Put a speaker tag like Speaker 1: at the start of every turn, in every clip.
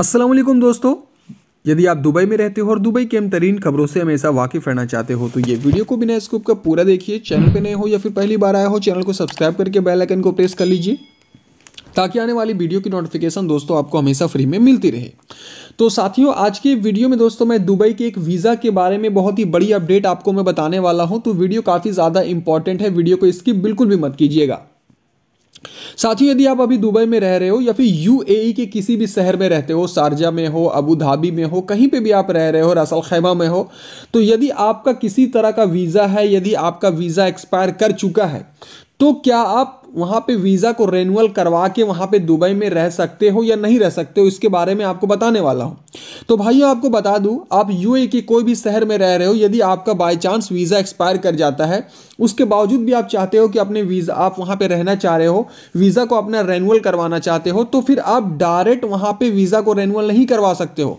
Speaker 1: असलम दोस्तों यदि आप दुबई में रहते हो और दुबई के अमतरीन खबरों से हमेशा वाकिफ रहना चाहते हो तो ये वीडियो को बिना स्कूप का पूरा देखिए चैनल पे नए हो या फिर पहली बार आया हो चैनल को सब्सक्राइब करके बेल आइकन को प्रेस कर लीजिए ताकि आने वाली वीडियो की नोटिफिकेशन दोस्तों आपको हमेशा फ्री में मिलती रहे तो साथियों आज की वीडियो में दोस्तों मैं दुबई के एक वीज़ा के बारे में बहुत ही बड़ी अपडेट आपको मैं बताने वाला हूँ तो वीडियो काफ़ी ज़्यादा इंपॉर्टेंट है वीडियो को स्किप बिल्कुल भी मत कीजिएगा साथ ही यदि आप अभी दुबई में रह रहे हो या फिर यू e के किसी भी शहर में रहते हो शारजा में हो अबू धाबी में हो कहीं पर भी आप रह रहे हो रसल खैमा में हो तो यदि आपका किसी तरह का वीज़ा है यदि आपका वीज़ा एक्सपायर कर चुका है तो क्या आप वहाँ पे वीज़ा को रेनुअल करवा के वहाँ पे दुबई में रह सकते हो या नहीं रह सकते हो इसके बारे में आपको बताने वाला हूँ तो भाई आपको बता दूँ आप यू के कोई भी शहर में रह रहे हो यदि आपका बाई चांस वीज़ा एक्सपायर कर जाता है उसके बावजूद भी आप चाहते हो कि अपने वीज़ा आप वहाँ पर रहना चाह रहे हो वीज़ा को अपना रेनुअल करवाना चाहते हो तो फिर आप डायरेक्ट वहाँ पर वीज़ा को रेनुअल नहीं करवा सकते हो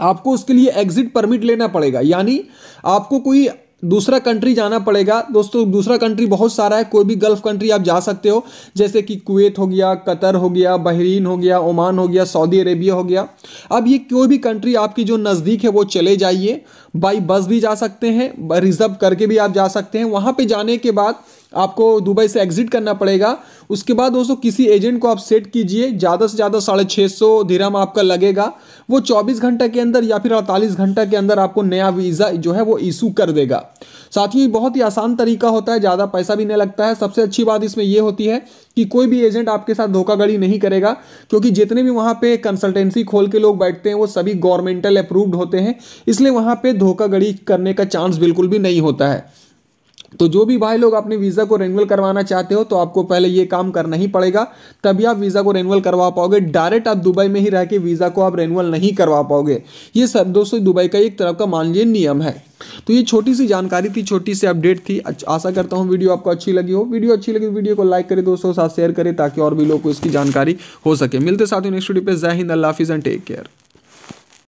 Speaker 1: आपको उसके लिए एग्जिट परमिट लेना पड़ेगा यानी आपको कोई दूसरा कंट्री जाना पड़ेगा दोस्तों दूसरा कंट्री बहुत सारा है कोई भी गल्फ कंट्री आप जा सकते हो जैसे कि कुवैत हो गया कतर हो गया बहरीन हो गया ओमान हो गया सऊदी अरेबिया हो गया अब ये कोई भी कंट्री आपकी जो नज़दीक है वो चले जाइए बाई बस भी जा सकते हैं रिज़र्व करके भी आप जा सकते हैं वहाँ पर जाने के बाद आपको दुबई से एग्जिट करना पड़ेगा उसके बाद दोस्तों किसी एजेंट को आप सेट कीजिए ज़्यादा से ज़्यादा साढ़े छः सौ धीराम आपका लगेगा वो चौबीस घंटा के अंदर या फिर अड़तालीस घंटा के अंदर आपको नया वीज़ा जो है वो इशू कर देगा साथ ही बहुत ही आसान तरीका होता है ज़्यादा पैसा भी नहीं लगता है सबसे अच्छी बात इसमें यह होती है कि कोई भी एजेंट आपके साथ धोखाधड़ी नहीं करेगा क्योंकि जितने भी वहाँ पे कंसल्टेंसी खोल के लोग बैठते हैं वो सभी गवर्नमेंटल अप्रूव्ड होते हैं इसलिए वहाँ पे धोखाधड़ी करने का चांस बिल्कुल भी नहीं होता है तो जो भी भाई लोग अपने वीज़ा को रेनुअल करवाना चाहते हो तो आपको पहले ये काम करना ही पड़ेगा तभी आप वीज़ा को रेनुअल करवा पाओगे डायरेक्ट आप दुबई में ही रह के वीज़ा को आप रेनुअल नहीं करवा पाओगे ये सर दोस्तों दुबई का एक तरफ का मान लीजिए नियम है तो ये छोटी सी जानकारी थी छोटी सी अपडेट थी आशा करता हूँ वीडियो आपको अच्छी लगी हो वीडियो अच्छी लगी वीडियो को लाइक करें दोस्तों साथ शेयर करें ताकि और भी लोग को इसकी जानकारी हो सके मिलते साथ ही नेक्स्ट वीडियो पे जय हिंद अल्लाह हाफिज़ एंड टेक केयर